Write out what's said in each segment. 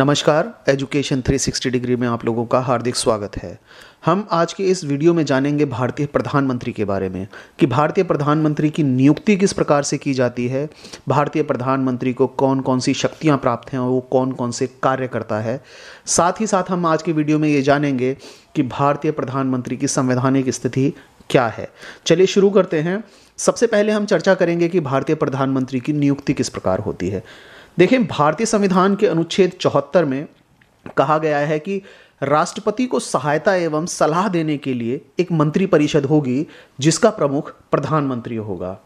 नमस्कार education 360 degree में आप लोगों का हार्दिक स्वागत है हम आज के इस वीडियो में जानेंगे भारतीय प्रधानमंत्री के बारे में कि भारतीय प्रधानमंत्री की नियुक्ति किस प्रकार से की जाती है भारतीय प्रधानमंत्री को कौन कौन सी शक्तियां प्राप्त हैं और वो कौन कौन से कार्य करता है साथ ही साथ हम आज के वीडियो में ये जानेंगे कि भारतीय प्रधानमंत्री की संवैधानिक स्थिति क्या है चलिए शुरू करते हैं सबसे पहले हम चर्चा करेंगे कि भारतीय प्रधानमंत्री की नियुक्ति किस प्रकार होती है देखें भारतीय संविधान के अनुच्छेद चौहत्तर में कहा गया है कि राष्ट्रपति को सहायता एवं सलाह देने के लिए एक मंत्रिपरिषद होगी जिसका प्रमुख प्रधानमंत्री होगा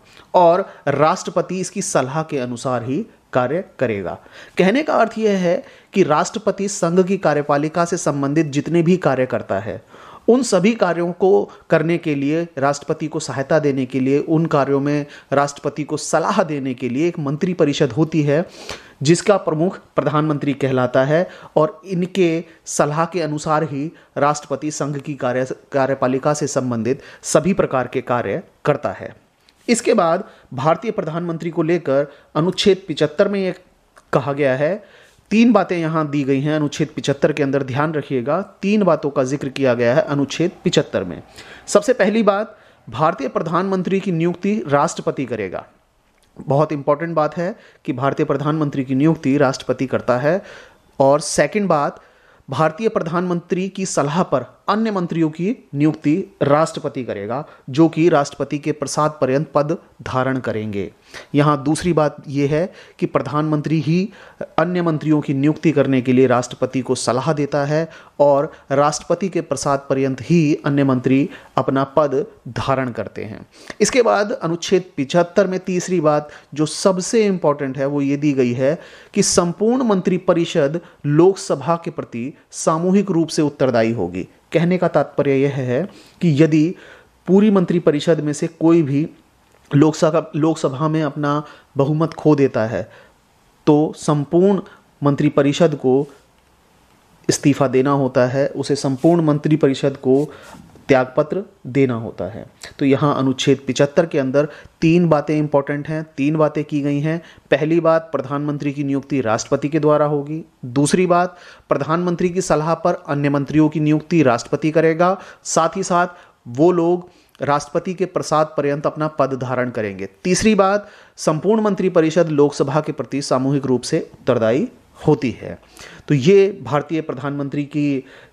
और राष्ट्रपति इसकी सलाह के अनुसार ही कार्य करेगा कहने का अर्थ यह है कि राष्ट्रपति संघ की कार्यपालिका से संबंधित जितने भी कार्य करता है उन सभी कार्यों को करने के लिए राष्ट्रपति को सहायता देने के लिए उन कार्यों में राष्ट्रपति को सलाह देने के लिए एक मंत्री परिषद होती है जिसका प्रमुख प्रधानमंत्री कहलाता है और इनके सलाह के अनुसार ही राष्ट्रपति संघ की कार्य कार्यपालिका से संबंधित सभी प्रकार के कार्य करता है इसके बाद भारतीय प्रधानमंत्री को लेकर अनुच्छेद पिचहत्तर में यह कहा गया है तीन बातें यहां दी गई हैं अनुच्छेद 75 के अंदर ध्यान रखिएगा तीन बातों का जिक्र किया गया है अनुच्छेद पिछहत्तर में सबसे पहली बात भारतीय प्रधानमंत्री की नियुक्ति राष्ट्रपति करेगा बहुत इंपॉर्टेंट बात है कि भारतीय प्रधानमंत्री की नियुक्ति राष्ट्रपति करता है और सेकंड बात भारतीय प्रधानमंत्री की सलाह पर अन्य मंत्रियों की नियुक्ति राष्ट्रपति करेगा जो कि राष्ट्रपति के प्रसाद पर्यंत पद धारण करेंगे यहाँ दूसरी बात यह है कि प्रधानमंत्री ही अन्य मंत्रियों की नियुक्ति करने के लिए राष्ट्रपति को सलाह देता है और राष्ट्रपति के प्रसाद पर्यंत ही अन्य मंत्री अपना पद धारण करते हैं इसके बाद अनुच्छेद पिछहत्तर में तीसरी बात जो सबसे इंपॉर्टेंट है वो ये दी गई है कि संपूर्ण मंत्रिपरिषद लोकसभा के प्रति सामूहिक रूप से उत्तरदायी होगी कहने का तात्पर्य यह है कि यदि पूरी मंत्रिपरिषद में से कोई भी लोकसभा लोकसभा में अपना बहुमत खो देता है तो संपूर्ण मंत्रिपरिषद को इस्तीफा देना होता है उसे संपूर्ण मंत्रिपरिषद को त्यागपत्र देना होता है तो यहाँ अनुच्छेद पिचहत्तर के अंदर तीन बातें इंपॉर्टेंट हैं तीन बातें की गई हैं पहली बात प्रधानमंत्री की नियुक्ति राष्ट्रपति के द्वारा होगी दूसरी बात प्रधानमंत्री की सलाह पर अन्य मंत्रियों की नियुक्ति राष्ट्रपति करेगा साथ ही साथ वो लोग राष्ट्रपति के प्रसाद पर्यंत अपना पद धारण करेंगे तीसरी बात संपूर्ण मंत्रिपरिषद लोकसभा के प्रति सामूहिक रूप से उत्तरदायी होती है तो ये भारतीय प्रधानमंत्री की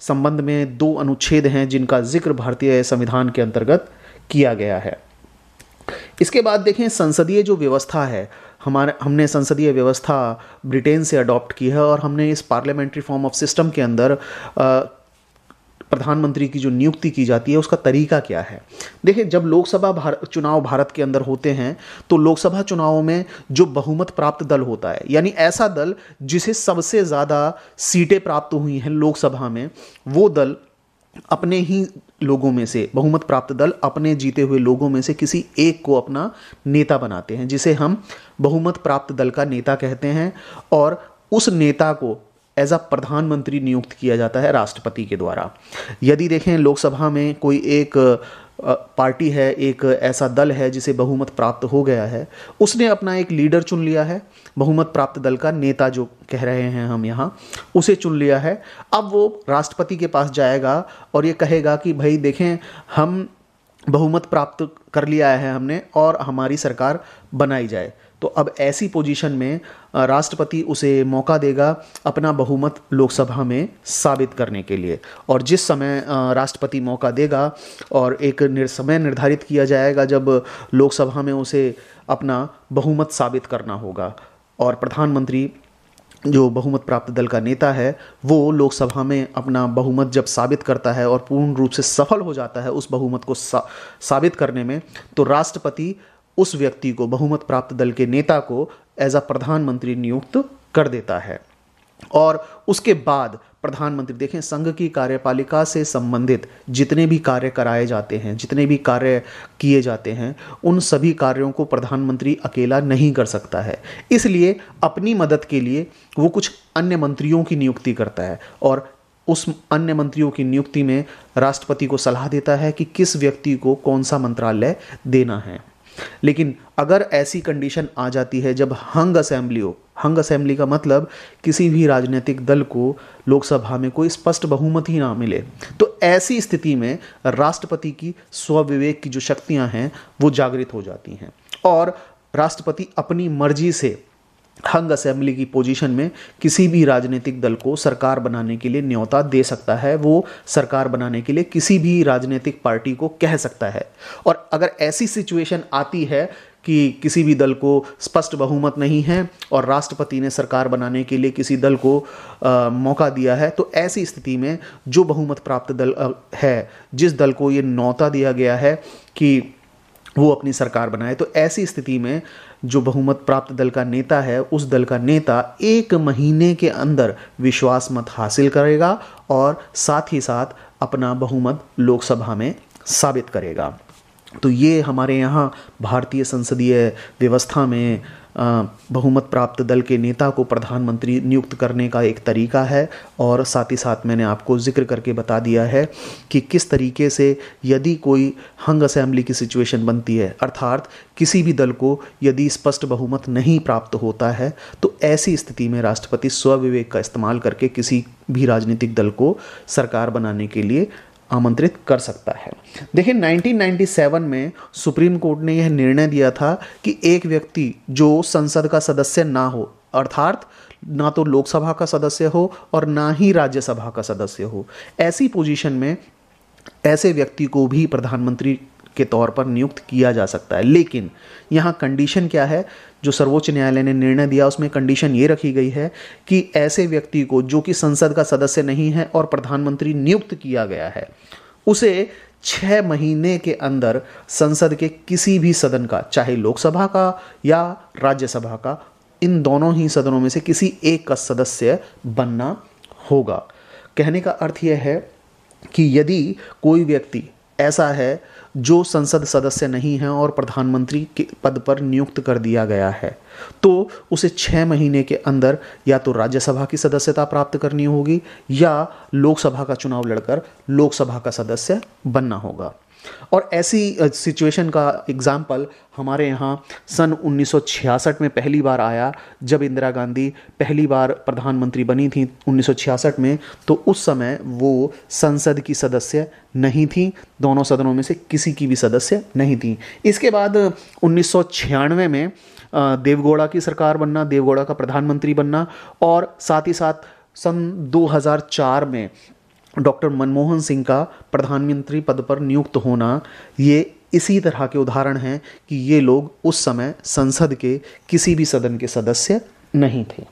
संबंध में दो अनुच्छेद हैं जिनका जिक्र भारतीय संविधान के अंतर्गत किया गया है इसके बाद देखें संसदीय जो व्यवस्था है हमारे हमने संसदीय व्यवस्था ब्रिटेन से अडॉप्ट की है और हमने इस पार्लियामेंट्री फॉर्म ऑफ सिस्टम के अंदर आ, प्रधानमंत्री की जो नियुक्ति की जाती है उसका तरीका क्या है देखिए जब लोकसभा भार, चुनाव भारत के अंदर होते हैं तो लोकसभा चुनावों में जो बहुमत प्राप्त दल होता है यानी ऐसा दल जिसे सबसे ज़्यादा सीटें प्राप्त हुई हैं लोकसभा में वो दल अपने ही लोगों में से बहुमत प्राप्त दल अपने जीते हुए लोगों में से किसी एक को अपना नेता बनाते हैं जिसे हम बहुमत प्राप्त दल का नेता कहते हैं और उस नेता को एज अ प्रधानमंत्री नियुक्त किया जाता है राष्ट्रपति के द्वारा यदि देखें लोकसभा में कोई एक पार्टी है एक ऐसा दल है जिसे बहुमत प्राप्त हो गया है उसने अपना एक लीडर चुन लिया है बहुमत प्राप्त दल का नेता जो कह रहे हैं हम यहाँ उसे चुन लिया है अब वो राष्ट्रपति के पास जाएगा और ये कहेगा कि भाई देखें हम बहुमत प्राप्त कर लिया है हमने और हमारी सरकार बनाई जाए तो अब ऐसी पोजीशन में राष्ट्रपति उसे मौका देगा अपना बहुमत लोकसभा में साबित करने के लिए और जिस समय राष्ट्रपति मौका देगा और एक समय निर्धारित किया जाएगा जब लोकसभा में उसे अपना बहुमत साबित करना होगा और प्रधानमंत्री जो बहुमत प्राप्त दल का नेता है वो लोकसभा में अपना बहुमत जब साबित करता है और पूर्ण रूप से सफल हो जाता है उस बहुमत को सा, साबित करने में तो राष्ट्रपति उस व्यक्ति को बहुमत प्राप्त दल के नेता को एज अ प्रधानमंत्री नियुक्त कर देता है और उसके बाद प्रधानमंत्री देखें संघ की कार्यपालिका से संबंधित जितने भी कार्य कराए जाते हैं जितने भी कार्य किए जाते हैं उन सभी कार्यों को प्रधानमंत्री अकेला नहीं कर सकता है इसलिए अपनी मदद के लिए वो कुछ अन्य मंत्रियों की नियुक्ति करता है और उस अन्य मंत्रियों की नियुक्ति में राष्ट्रपति को सलाह देता है कि किस व्यक्ति को कौन सा मंत्रालय देना है लेकिन अगर ऐसी कंडीशन आ जाती है जब हंग असेंबली हो हंग असेंबली का मतलब किसी भी राजनीतिक दल को लोकसभा में कोई स्पष्ट बहुमत ही ना मिले तो ऐसी स्थिति में राष्ट्रपति की स्वविवेक की जो शक्तियां हैं वो जागृत हो जाती हैं और राष्ट्रपति अपनी मर्जी से हंग असेंबली की पोजीशन में किसी भी राजनीतिक दल को सरकार बनाने के लिए न्योता दे सकता है वो सरकार बनाने के लिए किसी भी राजनीतिक पार्टी को कह सकता है और अगर ऐसी सिचुएशन आती है कि किसी भी दल को स्पष्ट बहुमत नहीं है और राष्ट्रपति ने सरकार बनाने के लिए किसी दल को आ, मौका दिया है तो ऐसी स्थिति में जो बहुमत प्राप्त दल है जिस दल को ये न्योता दिया गया है कि वो अपनी सरकार बनाए तो ऐसी स्थिति में जो बहुमत प्राप्त दल का नेता है उस दल का नेता एक महीने के अंदर विश्वास मत हासिल करेगा और साथ ही साथ अपना बहुमत लोकसभा में साबित करेगा तो ये हमारे यहाँ भारतीय संसदीय व्यवस्था में बहुमत प्राप्त दल के नेता को प्रधानमंत्री नियुक्त करने का एक तरीका है और साथ ही साथ मैंने आपको जिक्र करके बता दिया है कि किस तरीके से यदि कोई हंग असेंबली की सिचुएशन बनती है अर्थात किसी भी दल को यदि स्पष्ट बहुमत नहीं प्राप्त होता है तो ऐसी स्थिति में राष्ट्रपति स्वविवेक का इस्तेमाल करके किसी भी राजनीतिक दल को सरकार बनाने के लिए आमंत्रित कर सकता है देखिए 1997 में सुप्रीम कोर्ट ने यह निर्णय दिया था कि एक व्यक्ति जो संसद का सदस्य ना हो अर्थात ना तो लोकसभा का सदस्य हो और ना ही राज्यसभा का सदस्य हो ऐसी पोजीशन में ऐसे व्यक्ति को भी प्रधानमंत्री के तौर पर नियुक्त किया जा सकता है लेकिन यहाँ कंडीशन क्या है जो सर्वोच्च न्यायालय ने निर्णय दिया उसमें कंडीशन ये रखी गई है कि ऐसे व्यक्ति को जो कि संसद का सदस्य नहीं है और प्रधानमंत्री नियुक्त किया गया है उसे छः महीने के अंदर संसद के किसी भी सदन का चाहे लोकसभा का या राज्यसभा का इन दोनों ही सदनों में से किसी एक का सदस्य बनना होगा कहने का अर्थ यह है कि यदि कोई व्यक्ति ऐसा है जो संसद सदस्य नहीं हैं और प्रधानमंत्री के पद पर नियुक्त कर दिया गया है तो उसे छः महीने के अंदर या तो राज्यसभा की सदस्यता प्राप्त करनी होगी या लोकसभा का चुनाव लड़कर लोकसभा का सदस्य बनना होगा और ऐसी सिचुएशन का एग्ज़ाम्पल हमारे यहाँ सन 1966 में पहली बार आया जब इंदिरा गांधी पहली बार प्रधानमंत्री बनी थी 1966 में तो उस समय वो संसद की सदस्य नहीं थी दोनों सदनों में से किसी की भी सदस्य नहीं थी इसके बाद उन्नीस में देवगौड़ा की सरकार बनना देवगौड़ा का प्रधानमंत्री बनना और साथ ही साथ सन 2004 में डॉक्टर मनमोहन सिंह का प्रधानमंत्री पद पर नियुक्त होना ये इसी तरह के उदाहरण हैं कि ये लोग उस समय संसद के किसी भी सदन के सदस्य नहीं थे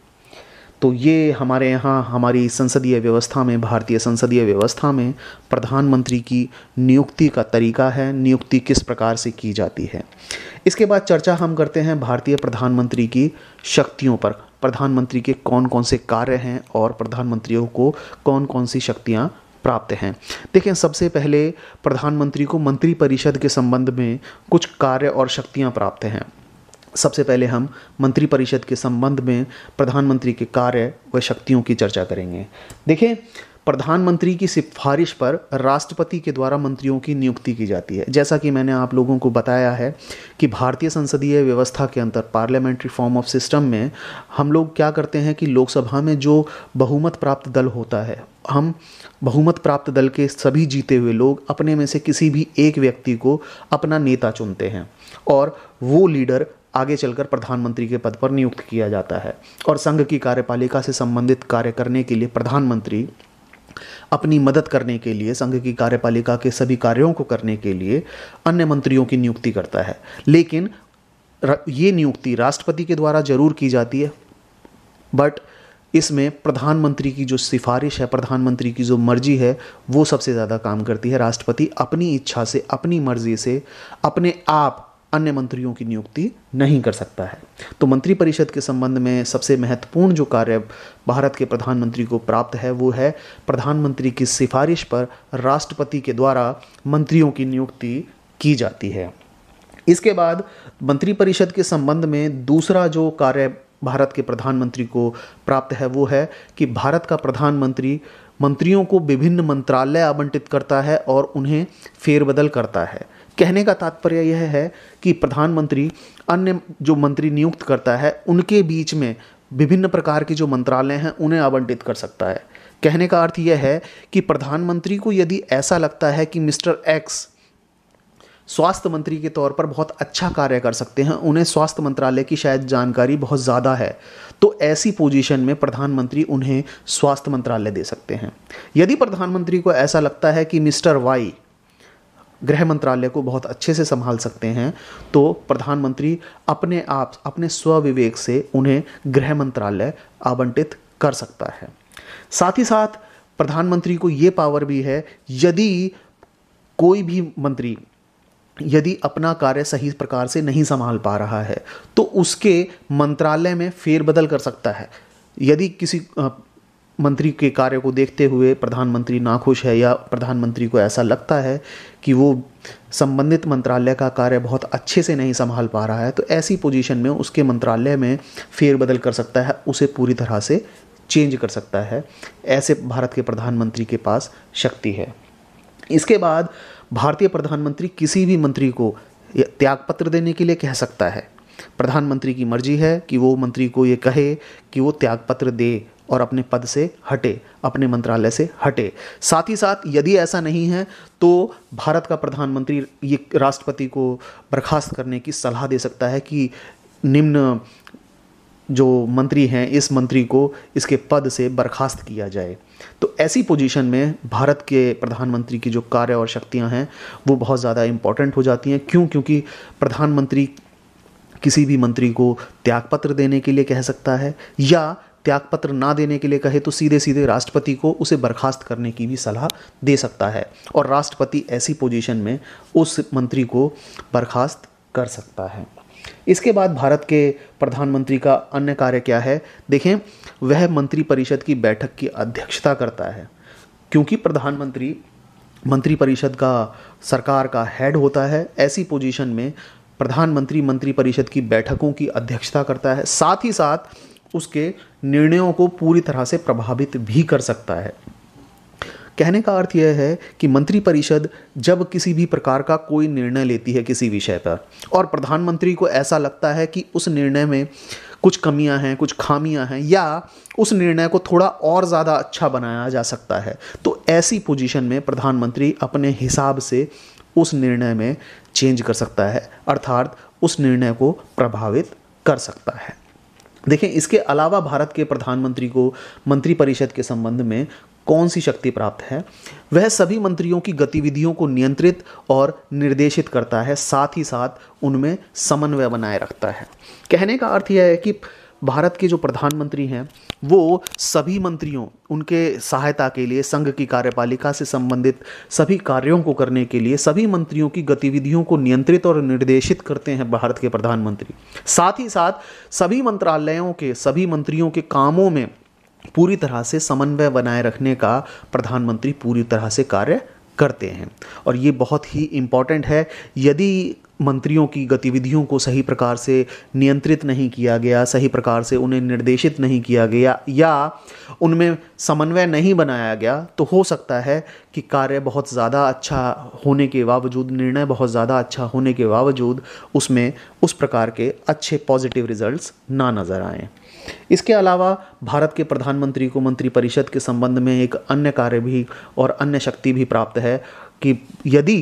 तो ये हमारे यहाँ हमारी संसदीय व्यवस्था में भारतीय संसदीय व्यवस्था में प्रधानमंत्री की नियुक्ति का तरीका है नियुक्ति किस प्रकार से की जाती है इसके बाद चर्चा हम करते हैं भारतीय प्रधानमंत्री की शक्तियों पर प्रधानमंत्री के कौन कौन से कार्य हैं और प्रधानमंत्रियों को कौन कौन सी शक्तियाँ प्राप्त हैं देखें सबसे पहले प्रधानमंत्री को मंत्रिपरिषद के संबंध में कुछ कार्य और शक्तियाँ प्राप्त हैं सबसे पहले हम मंत्रिपरिषद के संबंध में प्रधानमंत्री के कार्य व शक्तियों की चर्चा करेंगे देखें प्रधानमंत्री की सिफारिश पर राष्ट्रपति के द्वारा मंत्रियों की नियुक्ति की जाती है जैसा कि मैंने आप लोगों को बताया है कि भारतीय संसदीय व्यवस्था के अंतर पार्लियामेंट्री फॉर्म ऑफ सिस्टम में हम लोग क्या करते हैं कि लोकसभा में जो बहुमत प्राप्त दल होता है हम बहुमत प्राप्त दल के सभी जीते हुए लोग अपने में से किसी भी एक व्यक्ति को अपना नेता चुनते हैं और वो लीडर आगे चलकर प्रधानमंत्री के पद पर नियुक्त किया जाता है और संघ की कार्यपालिका से संबंधित कार्य करने के लिए प्रधानमंत्री अपनी मदद करने के लिए संघ की कार्यपालिका के सभी कार्यों को करने के लिए अन्य मंत्रियों की नियुक्ति करता है लेकिन ये नियुक्ति राष्ट्रपति के द्वारा जरूर की जाती है बट इसमें प्रधानमंत्री की जो सिफारिश है प्रधानमंत्री की जो मर्जी है वो सबसे ज़्यादा काम करती है राष्ट्रपति अपनी इच्छा से अपनी मर्जी से अपने आप अन्य मंत्रियों की नियुक्ति नहीं कर सकता है तो मंत्रिपरिषद के संबंध में सबसे महत्वपूर्ण जो कार्य भारत के प्रधानमंत्री को प्राप्त है वो है प्रधानमंत्री की सिफारिश पर राष्ट्रपति के द्वारा मंत्रियों की नियुक्ति की जाती है इसके बाद मंत्रिपरिषद के संबंध में दूसरा जो कार्य भारत के प्रधानमंत्री को प्राप्त है वो है कि भारत का प्रधानमंत्री मंत्रियों को विभिन्न मंत्रालय आवंटित करता है और उन्हें फेरबदल करता है कहने का तात्पर्य यह है कि प्रधानमंत्री अन्य जो मंत्री नियुक्त करता है उनके बीच में विभिन्न प्रकार के जो मंत्रालय हैं उन्हें आवंटित कर सकता है कहने का अर्थ यह है कि प्रधानमंत्री को यदि ऐसा लगता है कि मिस्टर एक्स स्वास्थ्य मंत्री के तौर पर बहुत अच्छा कार्य कर सकते हैं उन्हें स्वास्थ्य मंत्रालय की शायद जानकारी बहुत ज़्यादा है तो ऐसी पोजीशन में प्रधानमंत्री उन्हें स्वास्थ्य मंत्रालय दे सकते हैं यदि प्रधानमंत्री को ऐसा लगता है कि मिस्टर वाई गृह मंत्रालय को बहुत अच्छे से संभाल सकते हैं तो प्रधानमंत्री अपने आप अपने स्वविवेक से उन्हें गृह मंत्रालय आवंटित कर सकता है साथ ही साथ प्रधानमंत्री को ये पावर भी है यदि कोई भी मंत्री यदि अपना कार्य सही प्रकार से नहीं संभाल पा रहा है तो उसके मंत्रालय में फेरबदल कर सकता है यदि किसी मंत्री के कार्य को देखते हुए प्रधानमंत्री नाखुश है या प्रधानमंत्री को ऐसा लगता है कि वो संबंधित मंत्रालय का कार्य बहुत अच्छे से नहीं संभाल पा रहा है तो ऐसी पोजीशन में उसके मंत्रालय में फेरबदल कर सकता है उसे पूरी तरह से चेंज कर सकता है ऐसे भारत के प्रधानमंत्री के पास शक्ति है इसके बाद भारतीय प्रधानमंत्री किसी भी मंत्री को त्यागपत्र देने के लिए कह सकता है प्रधानमंत्री की मर्जी है कि वो मंत्री को ये कहे कि वो त्यागपत्र दे और अपने पद से हटे अपने मंत्रालय से हटे साथ ही साथ यदि ऐसा नहीं है तो भारत का प्रधानमंत्री ये राष्ट्रपति को बर्खास्त करने की सलाह दे सकता है कि निम्न जो मंत्री हैं इस मंत्री को इसके पद से बर्खास्त किया जाए तो ऐसी पोजीशन में भारत के प्रधानमंत्री की जो कार्य और शक्तियां हैं वो बहुत ज़्यादा इम्पॉर्टेंट हो जाती हैं क्यों क्योंकि प्रधानमंत्री किसी भी मंत्री को त्यागपत्र देने के लिए कह सकता है या त्यागपत्र ना देने के लिए कहे तो सीधे सीधे राष्ट्रपति को उसे बर्खास्त करने की भी सलाह दे सकता है और राष्ट्रपति ऐसी पोजीशन में उस मंत्री को बर्खास्त कर सकता है इसके बाद भारत के प्रधानमंत्री का अन्य कार्य क्या है देखें वह मंत्रिपरिषद की बैठक की अध्यक्षता करता है क्योंकि प्रधानमंत्री मंत्रिपरिषद का सरकार का हेड होता है ऐसी पोजीशन में प्रधानमंत्री मंत्रिपरिषद की बैठकों की अध्यक्षता करता है साथ ही साथ उसके निर्णयों को पूरी तरह से प्रभावित भी कर सकता है कहने का अर्थ यह है कि मंत्रिपरिषद जब किसी भी प्रकार का कोई निर्णय लेती है किसी विषय पर और प्रधानमंत्री को ऐसा लगता है कि उस निर्णय में कुछ कमियां हैं कुछ खामियां हैं या उस निर्णय को थोड़ा और ज़्यादा अच्छा बनाया जा सकता है तो ऐसी पोजीशन में प्रधानमंत्री अपने हिसाब से उस निर्णय में चेंज कर सकता है अर्थात उस निर्णय को प्रभावित कर सकता है देखें इसके अलावा भारत के प्रधानमंत्री को मंत्रिपरिषद के संबंध में कौन सी शक्ति प्राप्त है वह सभी मंत्रियों की गतिविधियों को नियंत्रित और निर्देशित करता है साथ ही साथ उनमें समन्वय बनाए रखता है कहने का अर्थ यह है कि भारत के जो प्रधानमंत्री हैं वो सभी मंत्रियों उनके सहायता के लिए संघ की कार्यपालिका से संबंधित सभी कार्यों को करने के लिए सभी मंत्रियों की गतिविधियों को नियंत्रित और निर्देशित करते हैं भारत के प्रधानमंत्री साथ ही साथ सभी मंत्रालयों के सभी मंत्रियों के कामों में पूरी तरह से समन्वय बनाए रखने का प्रधानमंत्री पूरी तरह से कार्य करते हैं और ये बहुत ही इम्पॉर्टेंट है यदि मंत्रियों की गतिविधियों को सही प्रकार से नियंत्रित नहीं किया गया सही प्रकार से उन्हें निर्देशित नहीं किया गया या उनमें समन्वय नहीं बनाया गया तो हो सकता है कि कार्य बहुत ज़्यादा अच्छा होने के बावजूद निर्णय बहुत ज़्यादा अच्छा होने के बावजूद उसमें उस प्रकार के अच्छे पॉजिटिव रिजल्ट्स ना नज़र आएँ इसके अलावा भारत के प्रधानमंत्री को मंत्रिपरिषद के संबंध में एक अन्य कार्य भी और अन्य शक्ति भी प्राप्त है कि यदि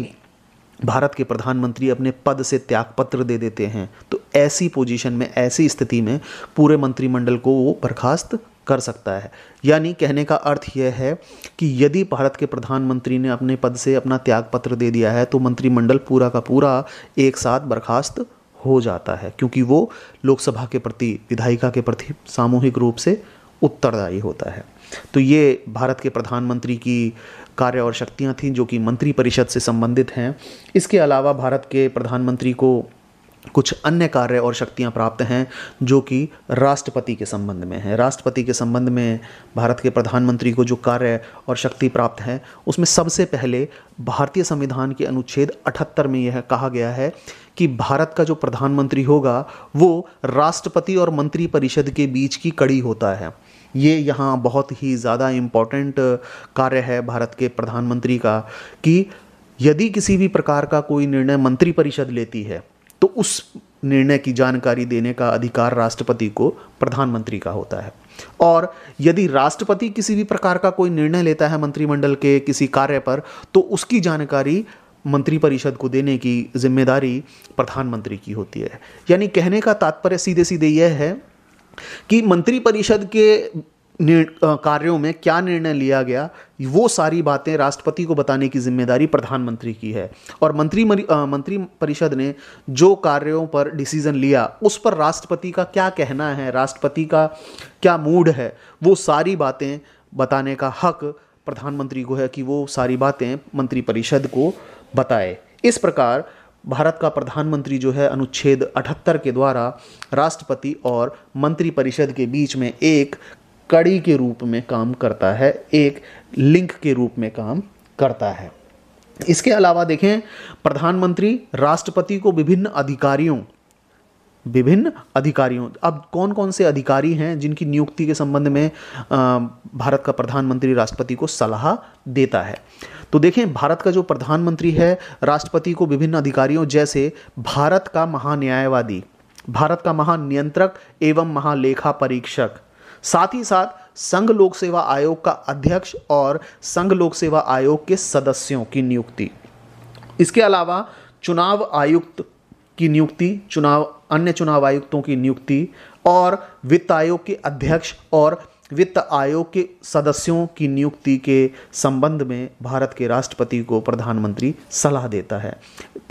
भारत के प्रधानमंत्री अपने पद से त्यागपत्र दे देते हैं तो ऐसी पोजीशन में ऐसी स्थिति में पूरे मंत्रिमंडल को वो बर्खास्त कर सकता है यानी कहने का अर्थ यह है कि यदि भारत के प्रधानमंत्री ने अपने पद से अपना त्यागपत्र दे दिया है तो मंत्रिमंडल पूरा का पूरा एक साथ बर्खास्त हो जाता है क्योंकि वो लोकसभा के प्रति विधायिका के प्रति सामूहिक रूप से उत्तरदायी होता है तो ये भारत के प्रधानमंत्री की कार्य और शक्तियाँ थीं जो कि मंत्रिपरिषद से संबंधित हैं इसके अलावा भारत के प्रधानमंत्री को कुछ अन्य कार्य और शक्तियाँ प्राप्त हैं जो कि राष्ट्रपति के संबंध में हैं राष्ट्रपति के संबंध में भारत के प्रधानमंत्री को जो कार्य और शक्ति प्राप्त हैं उसमें सबसे पहले भारतीय संविधान के अनुच्छेद 78 में यह कहा गया है कि भारत का जो प्रधानमंत्री होगा वो राष्ट्रपति और मंत्रिपरिषद के बीच की कड़ी होता है ये यहाँ बहुत ही ज़्यादा इम्पॉर्टेंट कार्य है भारत के प्रधानमंत्री का कि यदि किसी भी प्रकार का कोई निर्णय मंत्री परिषद लेती है तो उस निर्णय की जानकारी देने का अधिकार राष्ट्रपति को प्रधानमंत्री का होता है और यदि राष्ट्रपति किसी भी प्रकार का कोई निर्णय लेता है मंत्रिमंडल के किसी कार्य पर तो उसकी जानकारी मंत्रिपरिषद को देने की जिम्मेदारी प्रधानमंत्री की होती है यानी कहने का तात्पर्य सीधे सीधे यह है कि मंत्रिपरिषद के कार्यों में क्या निर्णय लिया गया वो सारी बातें राष्ट्रपति को बताने की जिम्मेदारी प्रधानमंत्री की है और मंत्री मंत्री परिषद ने जो कार्यों पर डिसीजन लिया उस पर राष्ट्रपति का क्या कहना है राष्ट्रपति का क्या मूड है वो सारी बातें बताने का हक प्रधानमंत्री को है कि वो सारी बातें मंत्रिपरिषद को बताए इस प्रकार भारत का प्रधानमंत्री जो है अनुच्छेद 78 के द्वारा राष्ट्रपति और मंत्रिपरिषद के बीच में एक कड़ी के रूप में काम करता है एक लिंक के रूप में काम करता है इसके अलावा देखें प्रधानमंत्री राष्ट्रपति को विभिन्न अधिकारियों विभिन्न अधिकारियों अब कौन कौन से अधिकारी हैं जिनकी नियुक्ति के संबंध में भारत का प्रधानमंत्री राष्ट्रपति को सलाह देता है तो देखें भारत का जो प्रधानमंत्री है राष्ट्रपति को विभिन्न अधिकारियों जैसे भारत का महान्यायवादी भारत का महानियंत्रक एवं महालेखा परीक्षक साथ ही साथ संघ लोक सेवा आयोग का अध्यक्ष और संघ लोक सेवा आयोग के सदस्यों की नियुक्ति इसके अलावा चुनाव आयुक्त की नियुक्ति चुनाव अन्य चुनाव आयुक्तों की नियुक्ति और वित्त आयोग के अध्यक्ष और वित्त आयोग के सदस्यों की नियुक्ति के संबंध में भारत के राष्ट्रपति को प्रधानमंत्री सलाह देता है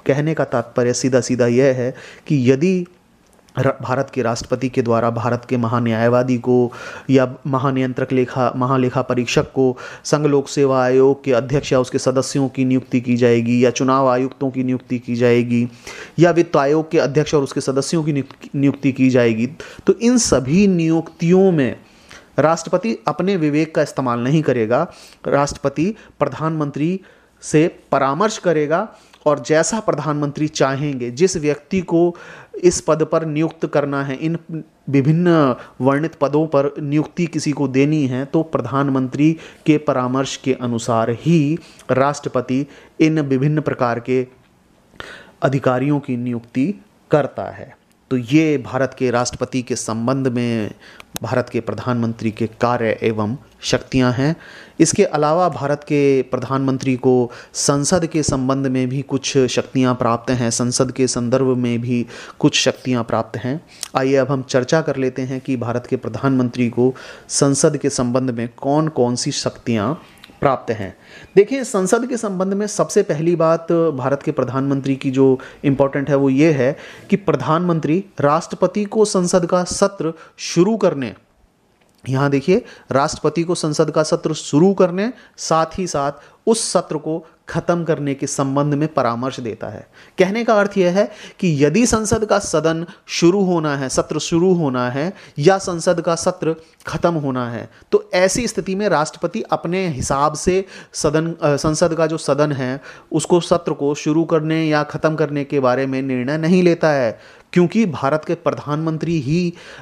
कहने का तात्पर्य सीधा सीधा यह है कि यदि भारत के राष्ट्रपति के द्वारा भारत के महान्यायवादी को या महानियंत्रक लेखा महालेखा परीक्षक को संघ लोक सेवा आयोग के अध्यक्ष या उसके सदस्यों की नियुक्ति की जाएगी या चुनाव आयुक्तों की नियुक्ति की जाएगी या वित्त आयोग के अध्यक्ष और उसके सदस्यों की नियुक्ति की जाएगी तो इन सभी नियुक्तियों में राष्ट्रपति अपने विवेक का इस्तेमाल नहीं करेगा राष्ट्रपति प्रधानमंत्री से परामर्श करेगा और जैसा प्रधानमंत्री चाहेंगे जिस व्यक्ति को इस पद पर नियुक्त करना है इन विभिन्न वर्णित पदों पर नियुक्ति किसी को देनी है तो प्रधानमंत्री के परामर्श के अनुसार ही राष्ट्रपति इन विभिन्न प्रकार के अधिकारियों की नियुक्ति करता है तो ये भारत के राष्ट्रपति के संबंध में भारत के प्रधानमंत्री के कार्य एवं शक्तियां हैं इसके अलावा भारत के प्रधानमंत्री को संसद के संबंध में भी कुछ शक्तियां प्राप्त हैं संसद के संदर्भ में भी कुछ शक्तियां प्राप्त हैं आइए अब हम चर्चा कर लेते हैं कि भारत के प्रधानमंत्री को संसद के संबंध में कौन कौन सी शक्तियां प्राप्त हैं देखिए संसद के संबंध में सबसे पहली बात भारत के प्रधानमंत्री की जो इम्पोर्टेंट है वो ये है कि प्रधानमंत्री राष्ट्रपति को संसद का सत्र शुरू करने यहाँ देखिए राष्ट्रपति को संसद का सत्र शुरू करने साथ ही साथ उस सत्र को खत्म करने के संबंध में परामर्श देता है कहने का अर्थ यह है कि यदि संसद का सदन शुरू होना है सत्र शुरू होना है या संसद का सत्र खत्म होना है तो ऐसी स्थिति में राष्ट्रपति अपने हिसाब से सदन संसद का जो सदन है उसको सत्र को शुरू करने या खत्म करने के बारे में निर्णय नहीं लेता है क्योंकि भारत के प्रधानमंत्री ही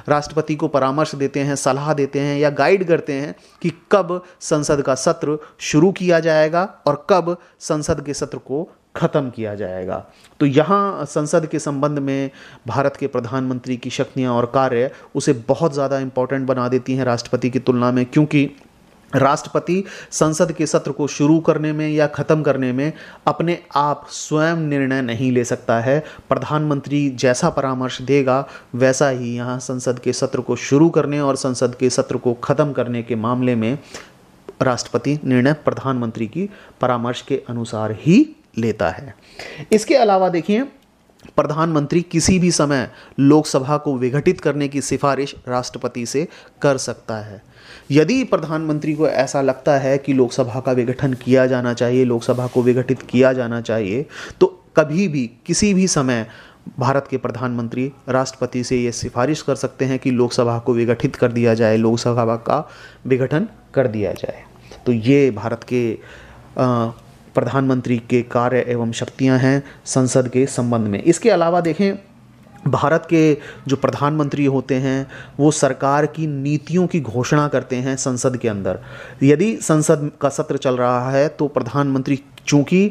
राष्ट्रपति को परामर्श देते हैं सलाह देते हैं या गाइड करते हैं कि कब संसद का सत्र शुरू किया जाएगा और कब संसद के सत्र को ख़त्म किया जाएगा तो यहाँ संसद के संबंध में भारत के प्रधानमंत्री की शक्तियाँ और कार्य उसे बहुत ज़्यादा इम्पोर्टेंट बना देती हैं राष्ट्रपति की तुलना में क्योंकि राष्ट्रपति संसद के सत्र को शुरू करने में या ख़त्म करने में अपने आप स्वयं निर्णय नहीं ले सकता है प्रधानमंत्री जैसा परामर्श देगा वैसा ही यहाँ संसद के सत्र को शुरू करने और संसद के सत्र को ख़त्म करने के मामले में राष्ट्रपति निर्णय प्रधानमंत्री की परामर्श के अनुसार ही लेता है इसके अलावा देखिए प्रधानमंत्री किसी भी समय लोकसभा को विघटित करने की सिफारिश राष्ट्रपति से कर सकता है यदि प्रधानमंत्री को ऐसा लगता है कि लोकसभा का विघटन किया जाना चाहिए लोकसभा को विघटित किया जाना चाहिए तो कभी भी किसी भी समय भारत के प्रधानमंत्री राष्ट्रपति से ये सिफारिश कर सकते हैं कि लोकसभा को विघटित कर दिया जाए लोकसभा का विघटन कर दिया जाए तो ये भारत के प्रधानमंत्री के कार्य एवं शक्तियां हैं संसद के संबंध में इसके अलावा देखें भारत के जो प्रधानमंत्री होते हैं वो सरकार की नीतियों की घोषणा करते हैं संसद के अंदर यदि संसद का सत्र चल रहा है तो प्रधानमंत्री चूँकि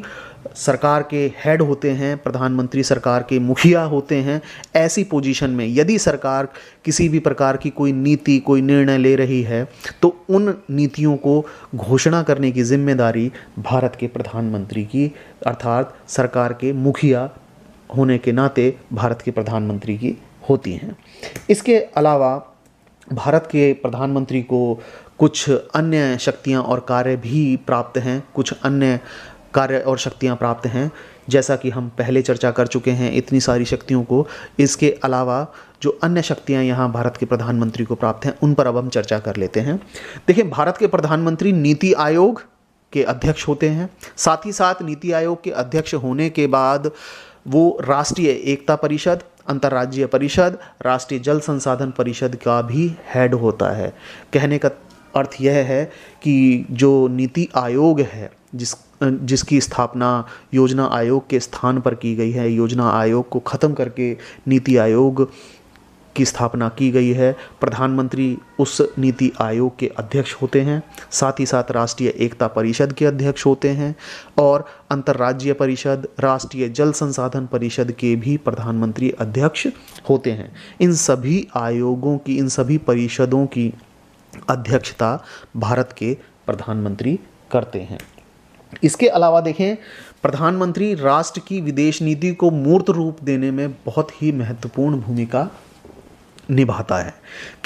सरकार के हेड होते हैं प्रधानमंत्री सरकार के मुखिया होते हैं ऐसी पोजीशन में यदि सरकार किसी भी प्रकार की कोई नीति कोई निर्णय ले रही है तो उन नीतियों को घोषणा करने की जिम्मेदारी भारत के प्रधानमंत्री की अर्थात सरकार के मुखिया होने के नाते भारत के प्रधानमंत्री की होती हैं इसके अलावा भारत के प्रधानमंत्री को कुछ अन्य शक्तियां और कार्य भी प्राप्त हैं कुछ अन्य कार्य और शक्तियां प्राप्त हैं जैसा कि हम पहले चर्चा कर चुके हैं इतनी सारी शक्तियों को इसके अलावा जो अन्य शक्तियां यहाँ भारत के प्रधानमंत्री को प्राप्त हैं उन पर अब हम चर्चा कर लेते हैं देखिए भारत के प्रधानमंत्री नीति आयोग के अध्यक्ष होते हैं साथ ही साथ नीति आयोग के अध्यक्ष होने के बाद वो राष्ट्रीय एकता परिषद अंतर्राज्यीय परिषद राष्ट्रीय जल संसाधन परिषद का भी हेड होता है कहने का अर्थ यह है कि जो नीति आयोग है जिस जिसकी स्थापना योजना आयोग के स्थान पर की गई है योजना आयोग को ख़त्म करके नीति आयोग की स्थापना की गई है प्रधानमंत्री उस नीति आयोग के अध्यक्ष होते हैं साथ ही साथ राष्ट्रीय एकता परिषद के अध्यक्ष होते हैं और अंतर्राज्यीय परिषद राष्ट्रीय जल संसाधन परिषद के भी प्रधानमंत्री अध्यक्ष होते हैं इन सभी आयोगों की इन सभी परिषदों की अध्यक्षता भारत के प्रधानमंत्री करते हैं इसके अलावा देखें प्रधानमंत्री राष्ट्र की विदेश नीति को मूर्त रूप देने में बहुत ही महत्वपूर्ण भूमिका निभाता है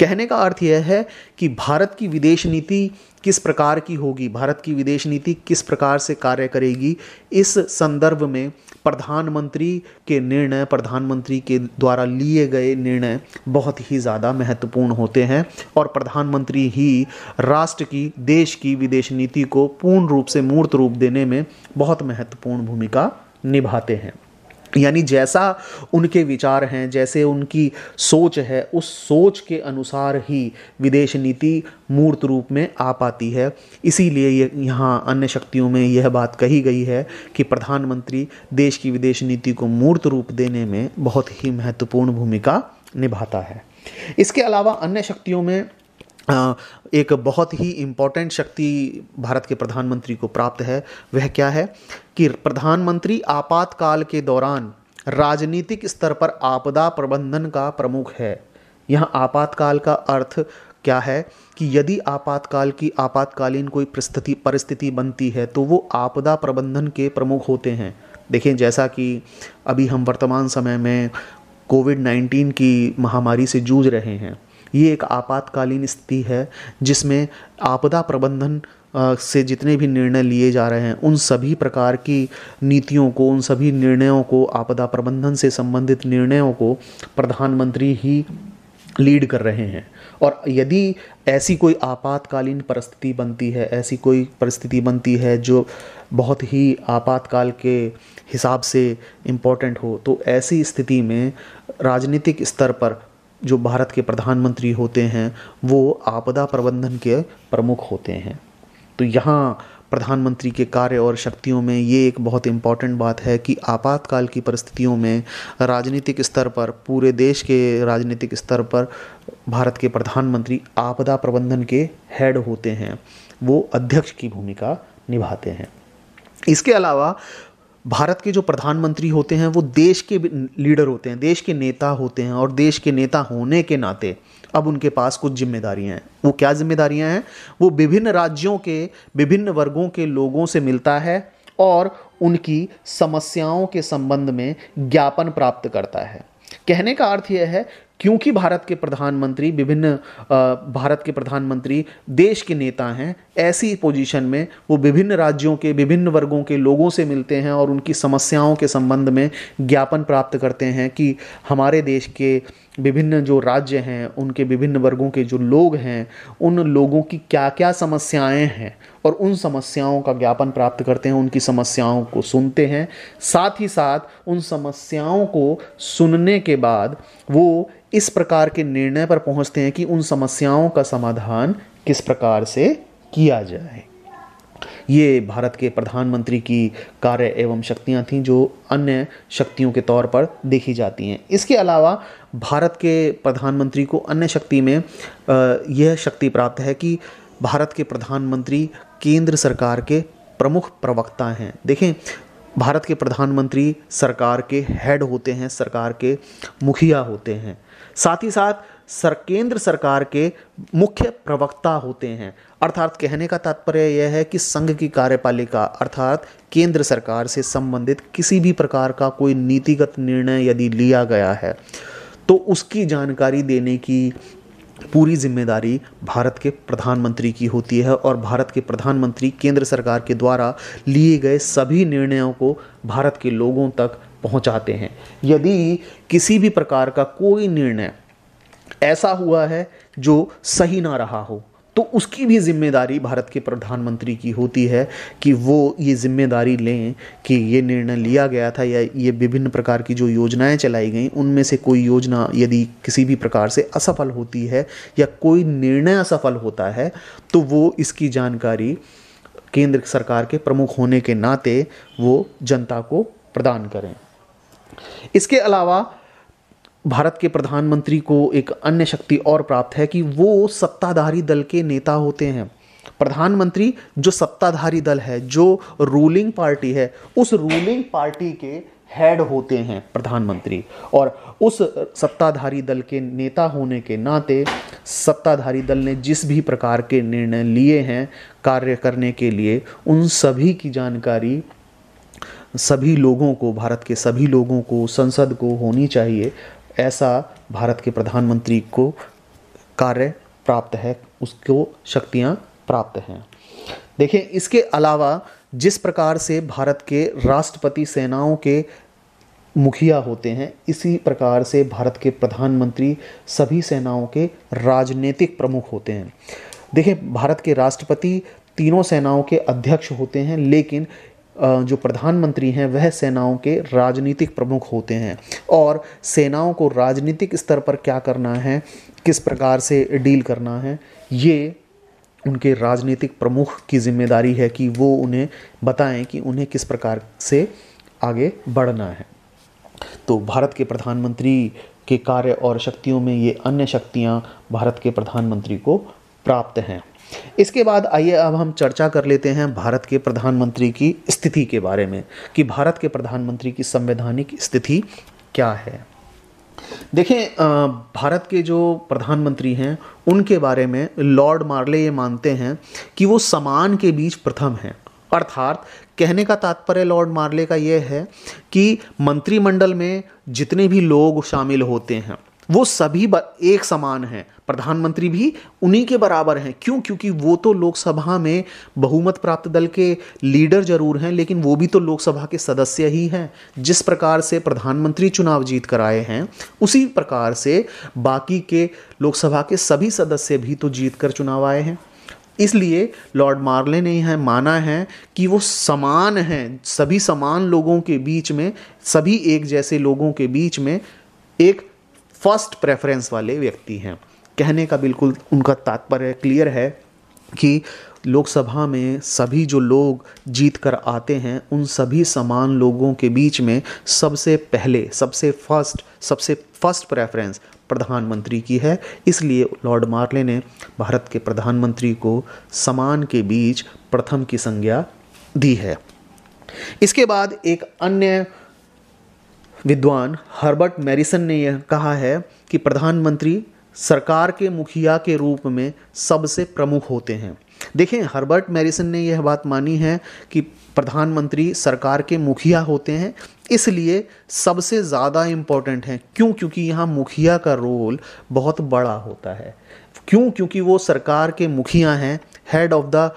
कहने का अर्थ यह है कि भारत की विदेश नीति किस प्रकार की होगी भारत की विदेश नीति किस प्रकार से कार्य करेगी इस संदर्भ में प्रधानमंत्री के निर्णय प्रधानमंत्री के द्वारा लिए गए निर्णय बहुत ही ज़्यादा महत्वपूर्ण होते हैं और प्रधानमंत्री ही राष्ट्र की देश की विदेश नीति को पूर्ण रूप से मूर्त रूप देने में बहुत महत्वपूर्ण भूमिका निभाते हैं यानी जैसा उनके विचार हैं जैसे उनकी सोच है उस सोच के अनुसार ही विदेश नीति मूर्त रूप में आ पाती है इसीलिए ये यहाँ अन्य शक्तियों में यह बात कही गई है कि प्रधानमंत्री देश की विदेश नीति को मूर्त रूप देने में बहुत ही महत्वपूर्ण भूमिका निभाता है इसके अलावा अन्य शक्तियों में एक बहुत ही इम्पॉर्टेंट शक्ति भारत के प्रधानमंत्री को प्राप्त है वह क्या है कि प्रधानमंत्री आपातकाल के दौरान राजनीतिक स्तर पर आपदा प्रबंधन का प्रमुख है यहाँ आपातकाल का अर्थ क्या है कि यदि आपातकाल की आपातकालीन कोई परिस्थिति परिस्थिति बनती है तो वो आपदा प्रबंधन के प्रमुख होते हैं देखें जैसा कि अभी हम वर्तमान समय में कोविड 19 की महामारी से जूझ रहे हैं ये एक आपातकालीन स्थिति है जिसमें आपदा प्रबंधन से जितने भी निर्णय लिए जा रहे हैं उन सभी प्रकार की नीतियों को उन सभी निर्णयों को आपदा प्रबंधन से संबंधित निर्णयों को प्रधानमंत्री ही लीड कर रहे हैं और यदि ऐसी कोई आपातकालीन परिस्थिति बनती है ऐसी कोई परिस्थिति बनती है जो बहुत ही आपातकाल के हिसाब से इम्पोर्टेंट हो तो ऐसी स्थिति में राजनीतिक स्तर पर जो भारत के प्रधानमंत्री होते हैं वो आपदा प्रबंधन के प्रमुख होते हैं तो यहाँ प्रधानमंत्री के कार्य और शक्तियों में ये एक बहुत इम्पॉर्टेंट बात है कि आपातकाल की परिस्थितियों में राजनीतिक स्तर पर पूरे देश के राजनीतिक स्तर पर भारत के प्रधानमंत्री आपदा प्रबंधन के हेड होते हैं वो अध्यक्ष की भूमिका निभाते हैं इसके अलावा भारत के जो प्रधानमंत्री होते हैं वो देश के लीडर होते हैं देश के नेता होते हैं और देश के नेता होने के नाते अब उनके पास कुछ जिम्मेदारियां हैं वो क्या जिम्मेदारियां हैं वो विभिन्न राज्यों के विभिन्न वर्गों के लोगों से मिलता है और उनकी समस्याओं के संबंध में ज्ञापन प्राप्त करता है कहने का अर्थ यह है क्योंकि भारत के प्रधानमंत्री विभिन्न भारत के प्रधानमंत्री देश के नेता हैं ऐसी पोजीशन में वो विभिन्न राज्यों के विभिन्न वर्गों के लोगों से मिलते हैं और उनकी समस्याओं के संबंध में ज्ञापन प्राप्त करते हैं कि हमारे देश के विभिन्न जो राज्य हैं उनके विभिन्न वर्गों के जो लोग हैं उन लोगों की क्या क्या समस्याएं हैं और उन समस्याओं का ज्ञापन प्राप्त करते हैं उनकी समस्याओं को सुनते हैं साथ ही साथ उन समस्याओं को सुनने के बाद वो इस प्रकार के निर्णय पर पहुंचते हैं कि उन समस्याओं का समाधान किस प्रकार से किया जाए ये भारत के प्रधानमंत्री की कार्य एवं शक्तियाँ थीं जो अन्य शक्तियों के तौर पर देखी जाती हैं इसके अलावा भारत के प्रधानमंत्री को अन्य शक्ति में यह शक्ति प्राप्त है कि भारत के प्रधानमंत्री केंद्र सरकार के प्रमुख प्रवक्ता हैं देखें भारत के प्रधानमंत्री सरकार के हेड होते हैं सरकार के मुखिया होते हैं साथ ही साथ सर केंद्र सरकार के मुख्य प्रवक्ता होते हैं अर्थात कहने का तात्पर्य यह है कि संघ की कार्यपालिका अर्थात केंद्र सरकार से संबंधित किसी भी प्रकार का कोई नीतिगत निर्णय यदि लिया गया है तो उसकी जानकारी देने की पूरी जिम्मेदारी भारत के प्रधानमंत्री की होती है और भारत के प्रधानमंत्री केंद्र सरकार के द्वारा लिए गए सभी निर्णयों को भारत के लोगों तक पहुंचाते हैं यदि किसी भी प्रकार का कोई निर्णय ऐसा हुआ है जो सही ना रहा हो तो उसकी भी जिम्मेदारी भारत के प्रधानमंत्री की होती है कि वो ये जिम्मेदारी लें कि ये निर्णय लिया गया था या ये विभिन्न प्रकार की जो योजनाएं चलाई गई उनमें से कोई योजना यदि किसी भी प्रकार से असफल होती है या कोई निर्णय असफल होता है तो वो इसकी जानकारी केंद्र सरकार के प्रमुख होने के नाते वो जनता को प्रदान करें इसके अलावा भारत के प्रधानमंत्री को एक अन्य शक्ति और प्राप्त है कि वो सत्ताधारी दल के नेता होते हैं प्रधानमंत्री जो सत्ताधारी दल है जो रूलिंग पार्टी है उस रूलिंग पार्टी के हेड होते हैं प्रधानमंत्री और उस सत्ताधारी दल के नेता होने के नाते सत्ताधारी दल ने जिस भी प्रकार के निर्णय लिए हैं कार्य करने के लिए उन सभी की जानकारी सभी लोगों को भारत के सभी लोगों को संसद को होनी चाहिए ऐसा भारत के प्रधानमंत्री को कार्य प्राप्त है उसको शक्तियाँ प्राप्त हैं देखें इसके अलावा जिस प्रकार से भारत के राष्ट्रपति सेनाओं के मुखिया होते हैं इसी प्रकार से भारत के प्रधानमंत्री सभी सेनाओं के राजनीतिक प्रमुख होते हैं देखें भारत के राष्ट्रपति तीनों सेनाओं के अध्यक्ष होते हैं लेकिन जो प्रधानमंत्री हैं वह सेनाओं के राजनीतिक प्रमुख होते हैं और सेनाओं को राजनीतिक स्तर पर क्या करना है किस प्रकार से डील करना है ये उनके राजनीतिक प्रमुख की जिम्मेदारी है कि वो उन्हें बताएं कि उन्हें किस प्रकार से आगे बढ़ना है तो भारत के प्रधानमंत्री के कार्य और शक्तियों में ये अन्य शक्तियाँ भारत के प्रधानमंत्री को प्राप्त हैं इसके बाद आइए अब हम चर्चा कर लेते हैं भारत के प्रधानमंत्री की स्थिति के बारे में कि भारत के प्रधानमंत्री की संवैधानिक स्थिति क्या है देखें भारत के जो प्रधानमंत्री हैं उनके बारे में लॉर्ड मार्ले ये मानते हैं कि वो समान के बीच प्रथम हैं अर्थात कहने का तात्पर्य लॉर्ड मार्ले का यह है कि मंत्रिमंडल में जितने भी लोग शामिल होते हैं वो सभी एक समान हैं प्रधानमंत्री भी उन्हीं के बराबर हैं क्यों क्योंकि वो तो लोकसभा में बहुमत प्राप्त दल के लीडर जरूर हैं लेकिन वो भी तो लोकसभा के सदस्य ही हैं जिस प्रकार से प्रधानमंत्री चुनाव जीत कर आए हैं उसी प्रकार से बाकी के लोकसभा के सभी सदस्य भी तो जीत कर चुनाव आए हैं इसलिए लॉर्ड मार्ले ने यह माना है कि वो समान हैं सभी समान लोगों के बीच में सभी एक जैसे लोगों के बीच में एक फर्स्ट प्रेफरेंस वाले व्यक्ति हैं कहने का बिल्कुल उनका तात्पर्य क्लियर है कि लोकसभा में सभी जो लोग जीत कर आते हैं उन सभी समान लोगों के बीच में सबसे पहले सबसे फर्स्ट सबसे फर्स्ट प्रेफरेंस प्रधानमंत्री की है इसलिए लॉर्ड मार्ले ने भारत के प्रधानमंत्री को समान के बीच प्रथम की संज्ञा दी है इसके बाद एक अन्य विद्वान हर्बर्ट मैरिसन ने यह कहा है कि प्रधानमंत्री सरकार के मुखिया के रूप में सबसे प्रमुख होते हैं देखें हर्बर्ट मैरिसन ने यह बात मानी है कि प्रधानमंत्री सरकार के मुखिया होते हैं इसलिए सबसे ज़्यादा इम्पॉर्टेंट हैं क्यों क्योंकि यहाँ मुखिया का रोल बहुत बड़ा होता है क्यों क्योंकि वो सरकार के मुखिया हैं हेड ऑफ़ द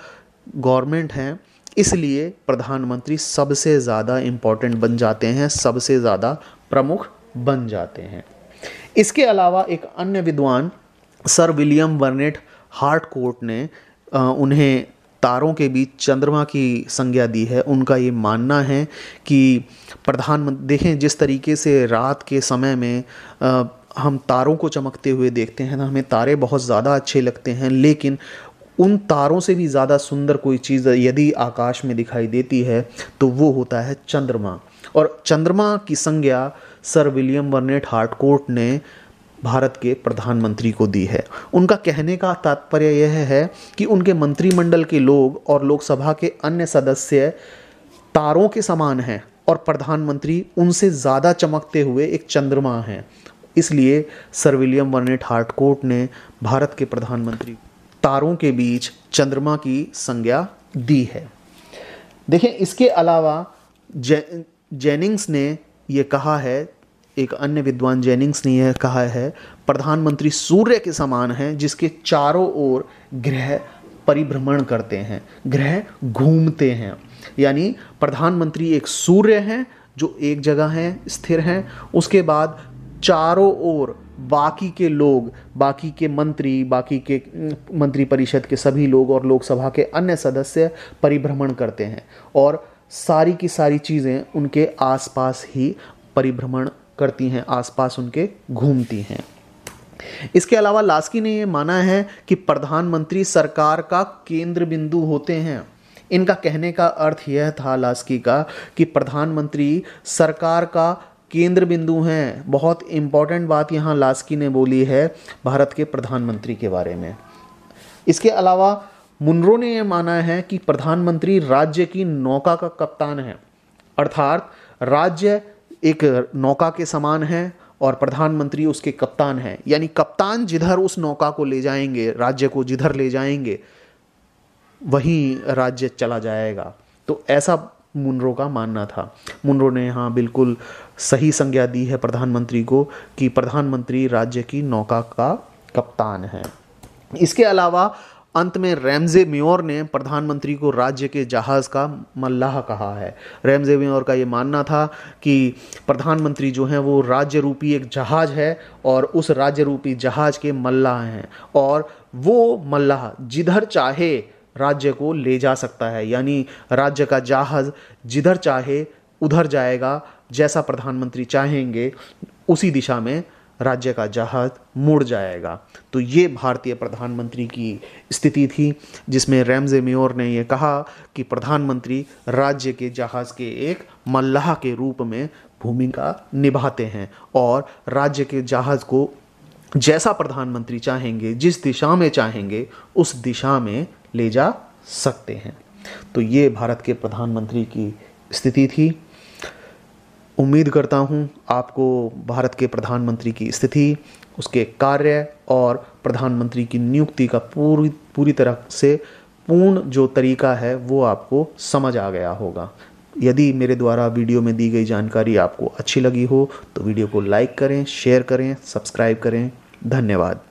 गवर्नमेंट हैं इसलिए प्रधानमंत्री सबसे ज़्यादा इम्पोर्टेंट बन जाते हैं सबसे ज़्यादा प्रमुख बन जाते हैं इसके अलावा एक अन्य विद्वान sir William Vernet Harcourt ने उन्हें तारों के बीच चंद्रमा की संज्ञा दी है उनका ये मानना है कि प्रधानमंत्री देखें जिस तरीके से रात के समय में हम तारों को चमकते हुए देखते हैं ना हमें तारे बहुत ज़्यादा अच्छे लगते हैं लेकिन उन तारों से भी ज़्यादा सुंदर कोई चीज़ यदि आकाश में दिखाई देती है तो वो होता है चंद्रमा और चंद्रमा की संज्ञा सर विलियम वर्नेट हार्टकोर्ट ने भारत के प्रधानमंत्री को दी है उनका कहने का तात्पर्य यह है कि उनके मंत्रिमंडल के लोग और लोकसभा के अन्य सदस्य तारों के समान हैं और प्रधानमंत्री उनसे ज़्यादा चमकते हुए एक चंद्रमा हैं इसलिए सर विलियम वर्नेट हार्टकोर्ट ने भारत के प्रधानमंत्री तारों के बीच चंद्रमा की संज्ञा दी है देखें इसके अलावा जे, जेनिंग्स ने यह कहा है एक अन्य विद्वान जेनिंग्स ने यह कहा है प्रधानमंत्री सूर्य के समान हैं जिसके चारों ओर ग्रह परिभ्रमण करते हैं ग्रह घूमते हैं यानी प्रधानमंत्री एक सूर्य हैं जो एक जगह हैं स्थिर हैं उसके बाद चारों ओर बाकी के लोग बाकी के मंत्री बाकी के मंत्री परिषद के सभी लोग और लोकसभा के अन्य सदस्य परिभ्रमण करते हैं और सारी की सारी चीज़ें उनके आसपास ही परिभ्रमण करती हैं आसपास उनके घूमती हैं इसके अलावा लास्की ने ये माना है कि प्रधानमंत्री सरकार का केंद्र बिंदु होते हैं इनका कहने का अर्थ यह था लास्की का कि प्रधानमंत्री सरकार का केंद्र बिंदु हैं बहुत इम्पॉर्टेंट बात यहाँ लास्की ने बोली है भारत के प्रधानमंत्री के बारे में इसके अलावा मुनरो ने यह माना है कि प्रधानमंत्री राज्य की नौका का कप्तान है अर्थात राज्य एक नौका के समान है और प्रधानमंत्री उसके कप्तान हैं यानी कप्तान जिधर उस नौका को ले जाएंगे राज्य को जिधर ले जाएंगे वहीं राज्य चला जाएगा तो ऐसा मुनरो का मानना था मुनरो ने यहाँ बिल्कुल सही संज्ञा दी है प्रधानमंत्री को कि प्रधानमंत्री राज्य की नौका का कप्तान है इसके अलावा अंत में रैमजे म्योर ने प्रधानमंत्री को राज्य के जहाज़ का मल्लाह कहा है रैमजे म्योर का ये मानना था कि प्रधानमंत्री जो हैं वो राज्य रूपी एक जहाज़ है और उस राज्य रूपी जहाज़ के मल्लाह हैं और वो मल्लाह जिधर चाहे राज्य को ले जा सकता है यानी राज्य का जहाज़ जिधर चाहे उधर जाएगा जैसा प्रधानमंत्री चाहेंगे उसी दिशा में राज्य का जहाज मुड़ जाएगा तो ये भारतीय प्रधानमंत्री की स्थिति थी जिसमें रैमजे म्योर ने यह कहा कि प्रधानमंत्री राज्य के जहाज के एक मल्लाह के रूप में भूमिका निभाते हैं और राज्य के जहाज को जैसा प्रधानमंत्री चाहेंगे जिस दिशा में चाहेंगे उस दिशा में ले जा सकते हैं तो ये भारत के प्रधानमंत्री की स्थिति थी उम्मीद करता हूँ आपको भारत के प्रधानमंत्री की स्थिति उसके कार्य और प्रधानमंत्री की नियुक्ति का पूरी पूरी तरह से पूर्ण जो तरीका है वो आपको समझ आ गया होगा यदि मेरे द्वारा वीडियो में दी गई जानकारी आपको अच्छी लगी हो तो वीडियो को लाइक करें शेयर करें सब्सक्राइब करें धन्यवाद